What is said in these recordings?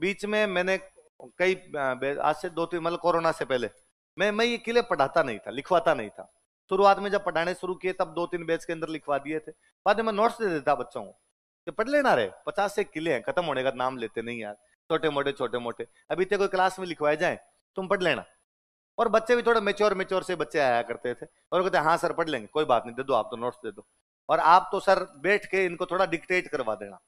बीच में मैंने कई आज से दो तीन मतलब कोरोना से पहले मैं मैं ये किले पढ़ाता नहीं था लिखवाता नहीं था शुरुआत में जब पढ़ाने शुरू किए तब दो तीन बैच के अंदर लिखवा दिए थे बाद में नोट्स दे देता बच्चों को कि पढ़ लेना रे पचास से किले हैं खत्म होने का नाम लेते नहीं यार छोटे मोटे छोटे मोटे अभी तक कोई क्लास में लिखवाए जाए तुम पढ़ लेना और बच्चे भी थोड़े मेच्योर मेच्योर से बच्चे आया करते थे और कहते हाँ सर पढ़ लेंगे कोई बात नहीं दे दो आप तो नोट्स दे दो और आप तो सर बैठ के इनको थोड़ा डिक्टेट करवा देना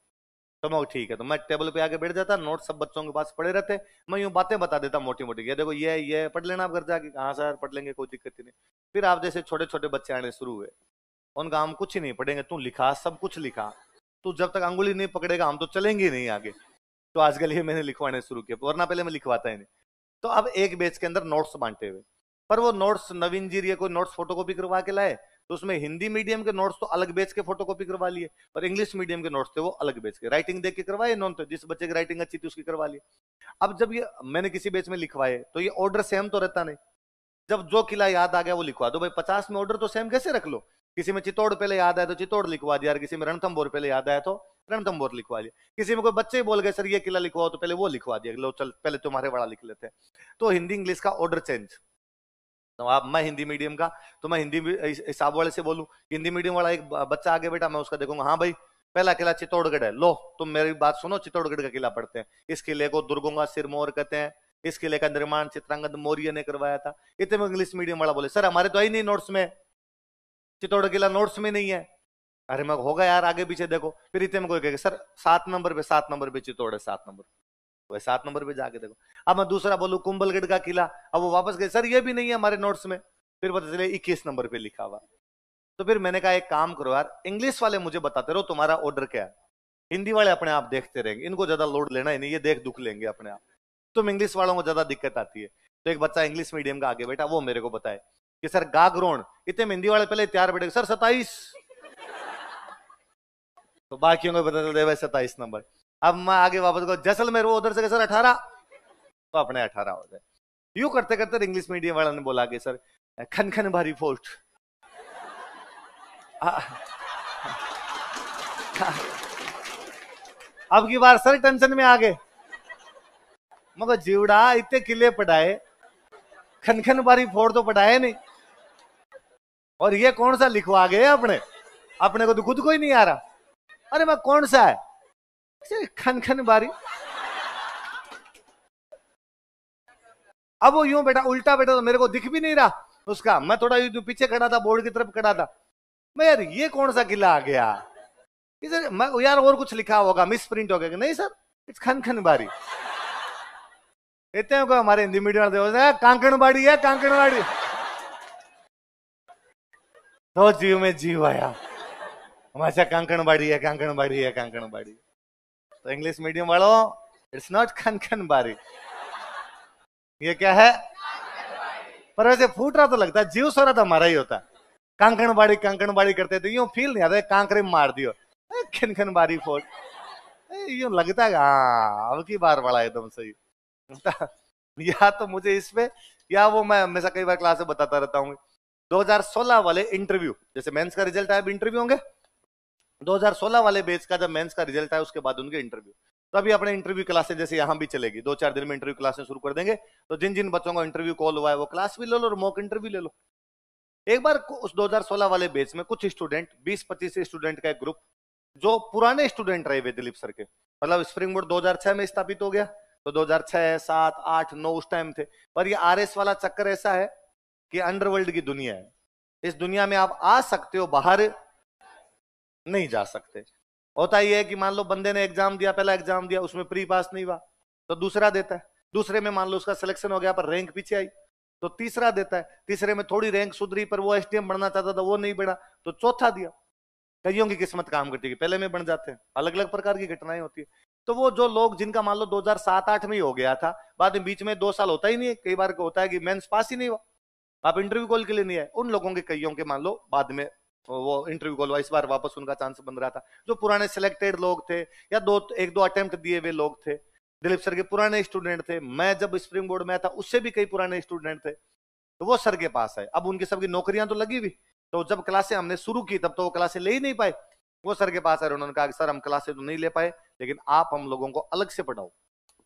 तो मैं ठीक है तो मैं टेबल पे आके बैठ जाता नोट सब बच्चों के पास पड़े रहते मैं यूँ बातें बता देता मोटी मोटी ये देखो ये ये पढ़ लेना आप घर जाके हाँ सर पढ़ लेंगे कोई दिक्कत ही नहीं फिर आप जैसे छोटे छोटे बच्चे आने शुरू हुए उनका हम कुछ ही नहीं पढ़ेंगे तू लिखा सब कुछ लिखा तू जब तक अंगुली नहीं पकड़ेगा हम तो चलेंगे नहीं आगे तो आजकल ये मैंने लिखवाने शुरू किया वरना पहले मैं लिखवाता ही नहीं तो अब एक बेच के अंदर नोट्स बांटे हुए पर वो नोट्स नवीन जी कोई नोट्स फोटोकॉपी करवा के लाए तो उसमें हिंदी मीडियम के नोट्स तो अलग बेच के फोटोकॉपी करवा लिए पर इंग्लिश मीडियम के नोट्स थे वो अलग बेच के राइटिंग देख के करवाए नॉन तो जिस बच्चे की राइटिंग अच्छी थी उसकी करवा ली अब जब ये मैंने किसी बेच में लिखवाए तो ये ऑर्डर सेम तो रहता नहीं जब जो किला याद आ गया वो लिखवा दो भाई पचास में ऑर्डर तो सेम कैसे रख लो किसी में चित्तौड़ पहले याद आया तो चित्तौड़ लिखवा दिया किसी में रणथम पहले याद आया तो प्रेम वर्ड लिखवा लिया किसी में कोई बच्चे ही बोल गए सर ये किला लिखवाओ तो पहले वो लिखवा दिया लो चल पहले तुम्हारे बड़ा लिख लेते हैं तो हिंदी इंग्लिश का ऑर्डर चेंज तो आप मैं हिंदी मीडियम का तो मैं हिंदी हिसाब वाले से बोलूँ हिंदी मीडियम वाला एक बच्चा आगे बेटा मैं उसका देखूंगा हाँ भाई पहला किला चित्तौड़गढ़ है लो तुम मेरी बात सुनो चित्तौड़गढ़ का किला पढ़ते हैं इस किले को दुर्गों का सिरमौर कहते हैं इस किले का निर्माण चित्रांगद मौर्य ने करवाया था इतने में इंग्लिश मीडियम वाला बोले सर हमारे तो आई नहीं नोट्स में चित्तौड़ किला नोट्स में नहीं है अरे मैं होगा यार आगे पीछे देखो फिर इतने में कोई कहेगा सर सात नंबर पे सात नंबर पे चित्तौड़ है सात नंबर वह सात नंबर पे जाके देखो अब मैं दूसरा बोलूँ कुंभलगढ़ का किला अब वो वापस गए सर ये भी नहीं है हमारे नोट्स में फिर पता चले इक्कीस नंबर पे लिखा हुआ तो फिर मैंने कहा एक काम करो यार इंग्लिश वाले मुझे बताते रहो तुम्हारा ऑर्डर क्या है हिंदी वाले अपने आप देखते रहेंगे इनको ज्यादा लोड लेना ही नहीं ये देख दुख लेंगे अपने आप तुम इंग्लिश वालों को ज्यादा दिक्कत आती है तो एक बच्चा इंग्लिश मीडियम का आगे बैठा वो मेरे को बताए कि सर गागरोण इतने में हिंदी वाले पहले तैयार बैठे सर सताइस तो बाकियों को पता चल है भाई सत्ताईस नंबर अब मैं आगे वापस को जैसलमेर वो उधर से गए सर अठारह तो अपने अठारह हो जाए यू करते करते इंग्लिश मीडियम वाला ने बोला कि सर खन खन भारी फोर्ट अब की बार सर टेंशन में आ गए मगर जीवड़ा इतने किले पटाए खनखन भारी फोड़ तो पटाए नहीं और ये कौन सा लिखवा गए अपने अपने को तो खुद को ही नहीं आ रहा अरे मैं कौन सा है खन खन बारी अब वो यूं बैठा उल्टा बैठा तो मेरे को दिख भी नहीं रहा उसका मैं थोड़ा यूं पीछे खड़ा था बोर्ड की तरफ खड़ा था मैं यार ये कौन सा किला आ गया इसे मैं यार और कुछ लिखा होगा मिस प्रिंट हो गया नहीं सर इट्स खन खन बारी इतने हमारे हिंदी मीडियम कांकड़बाड़ी है कांकड़बाड़ी तो जीव में जीव आया हमारा कंकनबाड़ी है कंकनबाड़ी है कंकनबाड़ी तो इंग्लिश मीडियम वालों इट्स नॉट कंकणबाड़ी ये क्या है पर वैसे फूट रहा तो लगता है जीव सोरा तो हमारा ही होता कंकनबाड़ी कंकनबाड़ी करते थे यूं फील नहीं आता कांकरे मार दियो बारी फोट यूं लगता है हाँ अब की बार बड़ा एकदम सही या तो मुझे इसमें या वो मैं हमेशा कई बार क्लास में बताता रहता हूँ 2016 वाले इंटरव्यू जैसे मेंस का रिजल्ट आया इंटरव्यू होंगे 2016 वाले बेच का जब मेंस का रिजल्ट आया उसके बाद उनके इंटरव्यू तो अभी अपने इंटरव्यू क्लासेस जैसे यहाँ भी चलेगी दो चार दिन में इंटरव्यू क्लासेस शुरू कर देंगे तो जिन जिन बच्चों का इंटरव्यू कॉल हुआ है वो क्लास भी ले लो और मॉक इंटरव्यू ले लो एक बार उस 2016 वाले बेच में कुछ स्टूडेंट बीस पच्चीस स्टूडेंट का एक ग्रुप जो पुराने स्टूडेंट रहे हुए दिलीप सर के मतलब स्प्रिंग बोर्ड छह में स्थापित हो गया तो दो 2006 सात आठ नौ उस टाइम थे पर ये एस वाला चक्कर ऐसा है कि अंडरवर्ल्ड की दुनिया है इस दुनिया में आप आ सकते हो बाहर नहीं जा सकते होता यह है कि मान लो बंदे ने एग्जाम दिया पहला एग्जाम दिया उसमें प्री पास नहीं हुआ तो दूसरा देता है दूसरे में मान लो उसका सिलेक्शन हो गया पर रैंक पीछे आई तो तीसरा देता है तीसरे में थोड़ी रैंक सुधरी पर वो एसडीएम बनना चाहता था वो नहीं बना तो चौथा दिया कईयों की किस्मत काम करती है पहले में बन जाते हैं अलग अलग प्रकार की घटनाएं होती है तो वो जो लोग जिनका मान लो 2007-8 में ही हो गया था बाद में बीच में दो साल होता ही नहीं है कई बार होता है कि मेंस पास ही नहीं हुआ आप इंटरव्यू कॉल के लिए नहीं आए उन लोगों के कईयों के मान लो बाद में वो इंटरव्यू कॉल इस बार वापस उनका चांस बन रहा था जो पुराने सिलेक्टेड लोग थे या दो एक दो अटेम्प्ट दिए हुए लोग थे दिलीप सर के पुराने स्टूडेंट थे मैं जब स्प्रिंग बोर्ड में था उससे भी कई पुराने स्टूडेंट थे तो वो सर के पास है अब उनकी सबकी नौकरियां तो लगी हुई तो जब क्लासें हमने शुरू की तब तो वो क्लासे ले ही नहीं पाए वो सर के पास है उन्होंने कहा सर हम क्लासे तो नहीं ले पाए लेकिन आप हम लोगों को अलग से पढ़ाओ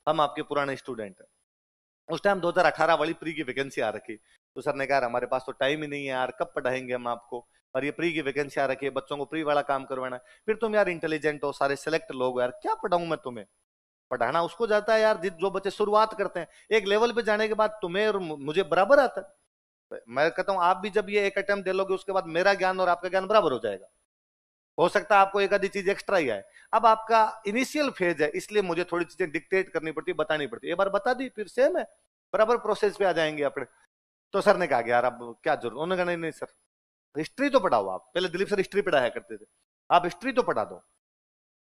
हम आपके पुराने स्टूडेंट हैं उस टाइम 2018 वाली प्री की वैकेंसी आ रखी तो सर ने कहा हमारे पास तो टाइम ही नहीं है यार कब पढ़ाएंगे हम आपको और ये प्री की वैकेंसी आ रखी है बच्चों को प्री वाला काम करवाना है फिर तुम यार इंटेलिजेंट हो सारे सिलेक्ट लोग यार क्या पढ़ाऊं मैं तुम्हें पढ़ाना उसको जाता है यार जो बच्चे शुरुआत करते हैं एक लेवल पे जाने के बाद तुम्हें और मुझे बराबर आता है मैं कहता हूँ आप भी जब ये एक अटेम्प्ट दे लोगे उसके बाद मेरा ज्ञान और आपका ज्ञान बराबर हो जाएगा हो सकता है आपको एक आधी चीज एक्स्ट्रा ही आए अब आपका इनिशियल फेज है इसलिए मुझे थोड़ी चीजें डिक्टेट करनी पड़ती है बतानी पड़ती है एक बार बता दी फिर सेम है बराबर प्रोसेस पे आ जाएंगे अपने तो सर ने कहा यार अब क्या जरूरत उन्होंने कहा नहीं नहीं सर हिस्ट्री तो पढ़ाओ आप पहले दिलीप सर हिस्ट्री पढ़ाया करते थे आप हिस्ट्री तो पढ़ा दो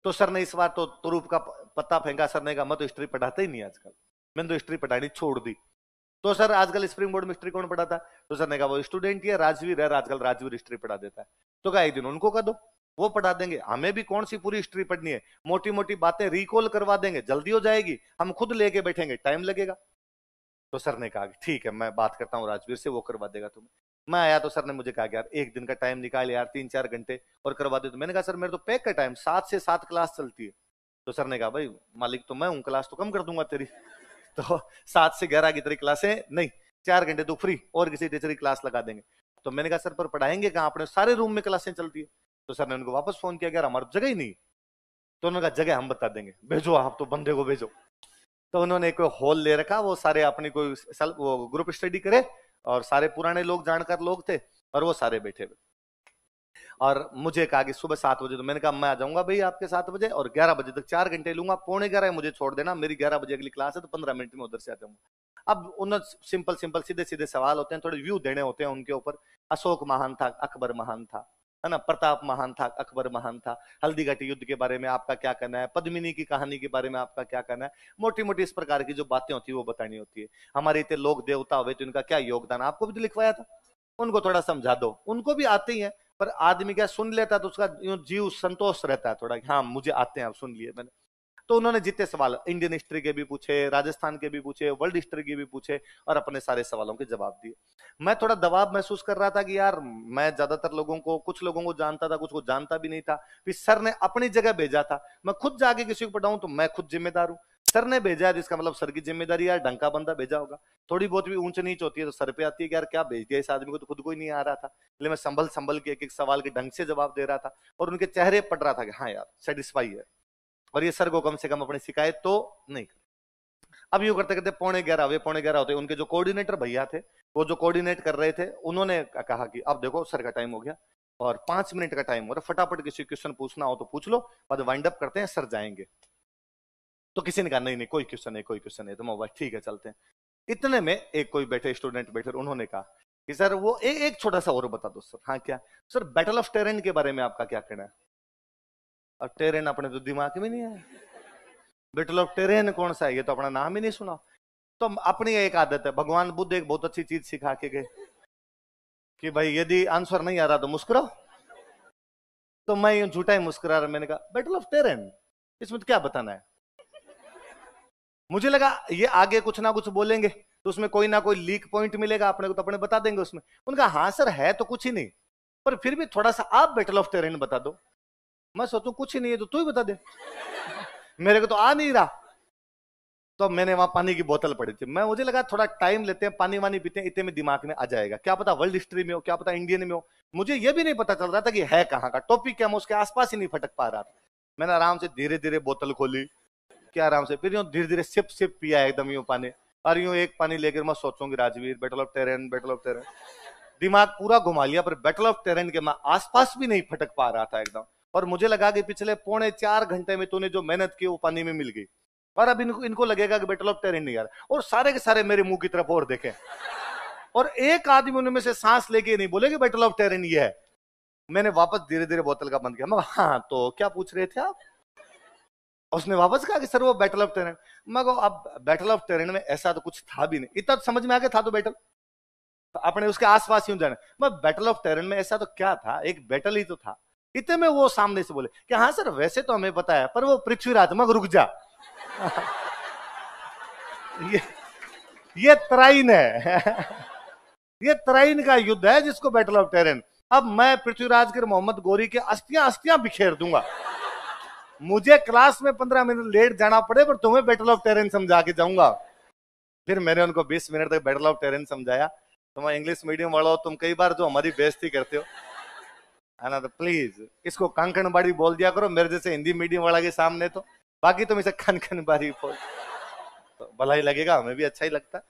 तो सर ने इस बार तो तुरूप का पत्ता फेंका सर ने कहा मैं तो हिस्ट्री पढ़ाता ही नहीं आजकल मैंने तो हिस्ट्री पढ़ानी छोड़ दी तो सर आजकल स्प्रिंग बोर्ड में हिस्ट्री कौन पढ़ाता तो सर ने कहा वो स्टूडेंट ही है राजवीर है आजकल राजवीर हिस्ट्री पढ़ा देता है तो कहा एक दिन उनको कह दो वो पढ़ा देंगे हमें भी कौन सी पूरी हिस्ट्री पढ़नी है मोटी मोटी बातें रिकॉल करवा देंगे जल्दी हो जाएगी हम खुद लेके बैठेंगे टाइम लगेगा तो सर ने कहा ठीक है मैं बात करता हूँ राजवीर से वो करवा देगा तुम्हें मैं आया तो सर ने मुझे कहा यार एक दिन का टाइम निकाल यार तीन चार घंटे और करवा दे तो मैंने कहा सर मेरे तो पैक का टाइम सात से सात क्लास चलती है तो सर ने कहा भाई मालिक तो मैं हूँ क्लास तो कम कर दूंगा तेरी तो सात से ग्यारह की तेरी क्लासें नहीं चार घंटे तो फ्री और किसी टीचर की क्लास लगा देंगे तो मैंने कहा सर पर पढ़ाएंगे कहा अपने सारे रूम में क्लासें चलती है तो सर ने उनको वापस फोन किया यार हमारे तो जगह ही नहीं तो उन्होंने कहा जगह हम बता देंगे भेजो आप तो बंदे को भेजो तो उन्होंने कोई हॉल ले रखा वो सारे अपनी कोई वो ग्रुप स्टडी करे और सारे पुराने लोग जानकार लोग थे और वो सारे बैठे हुए और मुझे कहा कि सुबह सात बजे तो मैंने कहा मैं आ जाऊंगा भाई आपके सात बजे और ग्यारह बजे तक चार घंटे लूंगा पौने ग्यारह मुझे छोड़ देना मेरी ग्यारह बजे अगली क्लास है तो पंद्रह मिनट में उधर से आ जाऊंगा अब उन सिंपल सिंपल सीधे सीधे सवाल होते हैं थोड़े व्यू देने होते हैं उनके ऊपर अशोक महान था अकबर महान था है ना प्रताप महान था अकबर महान था हल्दीघाटी युद्ध के बारे में आपका क्या कहना है पद्मिनी की कहानी के बारे में आपका क्या कहना है मोटी मोटी इस प्रकार की जो बातें होती है वो बतानी होती है हमारे इतने लोग देवता हुए तो इनका क्या योगदान आपको भी तो लिखवाया था उनको थोड़ा समझा दो उनको भी आते ही है पर आदमी क्या सुन लेता तो उसका जीव संतोष रहता है थोड़ा हाँ मुझे आते हैं आप सुन लिए मैंने तो उन्होंने जितने सवाल इंडियन हिस्ट्री के भी पूछे राजस्थान के भी पूछे वर्ल्ड हिस्ट्री के भी पूछे और अपने सारे सवालों के जवाब दिए मैं थोड़ा दबाव महसूस कर रहा था कि यार मैं ज्यादातर लोगों को कुछ लोगों को जानता था कुछ को जानता भी नहीं था फिर सर ने अपनी जगह भेजा था मैं खुद जाके किसी को पढ़ाऊं तो मैं खुद जिम्मेदार हूँ सर ने भेजा है जिसका मतलब सर की जिम्मेदारी यार डंका बंदा भेजा होगा थोड़ी बहुत भी ऊंच नीच होती है तो सर पे आती है कि यार क्या भेज दिया इस आदमी को तो खुद को ही नहीं आ रहा था इसलिए मैं संभल संभल के एक एक सवाल के ढंग से जवाब दे रहा था और उनके चेहरे पड़ रहा था कि हाँ यार सेटिस्फाई है और ये सर को कम से कम अपनी शिकायत तो नहीं कर अब यू करते करते पौने ग्यारह हुए पौने ग्यारह होते उनके जो कोऑर्डिनेटर भैया थे वो जो कोऑर्डिनेट कर रहे थे उन्होंने कहा कि अब देखो सर का टाइम हो गया और पांच मिनट का टाइम हो रहा फटाफट किसी क्वेश्चन पूछना हो तो पूछ लो बाद वाइंड अप करते हैं सर जाएंगे तो किसी ने कहा नहीं नहीं कोई क्वेश्चन नहीं कोई क्वेश्चन नहीं तो मैं ठीक है चलते हैं इतने में एक कोई बैठे स्टूडेंट बैठे उन्होंने कहा कि सर वो ए, एक छोटा सा और बता दो सर हाँ क्या सर बैटल ऑफ टेरेन के बारे में आपका क्या कहना है और टेरेन अपने तो दिमाग में नहीं है बेटल ऑफ टेरेन कौन सा है ये तो अपना नाम ही नहीं सुना तो अपनी एक आदत है भगवान बुद्ध एक बहुत अच्छी चीज सिखा के गए कि भाई यदि आंसर नहीं आ रहा तो मुस्कुराओ तो मैं यूं झूठा ही मुस्कुरा रहा मैंने कहा बेटल ऑफ टेरेन इसमें तो क्या बताना है मुझे लगा ये आगे कुछ ना कुछ बोलेंगे तो उसमें कोई ना कोई लीक पॉइंट मिलेगा अपने को तो अपने बता देंगे उसमें उनका हाँ सर है तो कुछ ही नहीं पर फिर भी थोड़ा सा आप बेटल ऑफ टेरेन बता दो मैं सोचू कुछ ही नहीं है तो तू ही बता दे मेरे को तो आ नहीं रहा तो मैंने वहां पानी की बोतल पड़ी थी मैं मुझे लगा थोड़ा टाइम लेते हैं पानी वानी पीते हैं इतने में दिमाग में आ जाएगा क्या पता वर्ल्ड हिस्ट्री में हो क्या पता इंडियन में हो मुझे यह भी नहीं पता चल रहा था कि है कहाँ का टॉपिक क्या मैं उसके आसपास ही नहीं फटक पा रहा था मैंने आराम से धीरे धीरे बोतल खोली क्या आराम से फिर यूँ धीरे धीरे सिप सिप पिया एकदम यूँ पानी और यूँ एक पानी लेकर मैं सोचूंगी Rajveer battle of Tarain battle of Tarain दिमाग पूरा घुमा लिया पर बैटल ऑफ टेरन के मैं आसपास भी नहीं फटक पा रहा था एकदम और मुझे लगा कि पिछले पौने चार घंटे में तूने जो मेहनत की वो पानी में मिल गई पर अब इनको इनको लगेगा कि बैटल ऑफ टेरेन यार और सारे के सारे मेरे मुंह की तरफ और देखे और एक आदमी उनमें से सांस लेके नहीं बोले कि बैटल ऑफ टेरेन ये है मैंने वापस धीरे धीरे बोतल का बंद किया मैं हाँ तो क्या पूछ रहे थे आप उसने वापस कहा कि सर वो बैटल ऑफ टेरेन मैं अब बैटल ऑफ टेरेन में ऐसा तो कुछ था भी नहीं इतना तो समझ में आ गया था तो बैटल तो अपने उसके आसपास ही जाने मैं बैटल ऑफ टेरेन में ऐसा तो क्या था एक बैटल ही तो था इतने में वो सामने से बोले कि हाँ सर वैसे तो हमें पता है पर वो पृथ्वीराज मग रुक जा ये ये तराइन है ये तराइन का युद्ध है जिसको बैटल ऑफ टेरेन अब मैं पृथ्वीराज के मोहम्मद गोरी के अस्थियां अस्थियां बिखेर दूंगा मुझे क्लास में पंद्रह मिनट लेट जाना पड़े पर तुम्हें बैटल ऑफ टेरेन समझा के जाऊंगा फिर मैंने उनको बीस मिनट तक बैटल ऑफ टेरेन समझाया तुम इंग्लिश मीडियम वाला हो तुम कई बार जो हमारी बेइज्जती करते हो तो प्लीज इसको कंकन बाड़ी बोल दिया करो मेरे जैसे हिंदी मीडियम वाला के सामने तो बाकी तुम इसे कंकन बाड़ी बोल तो भला ही लगेगा हमें भी अच्छा ही लगता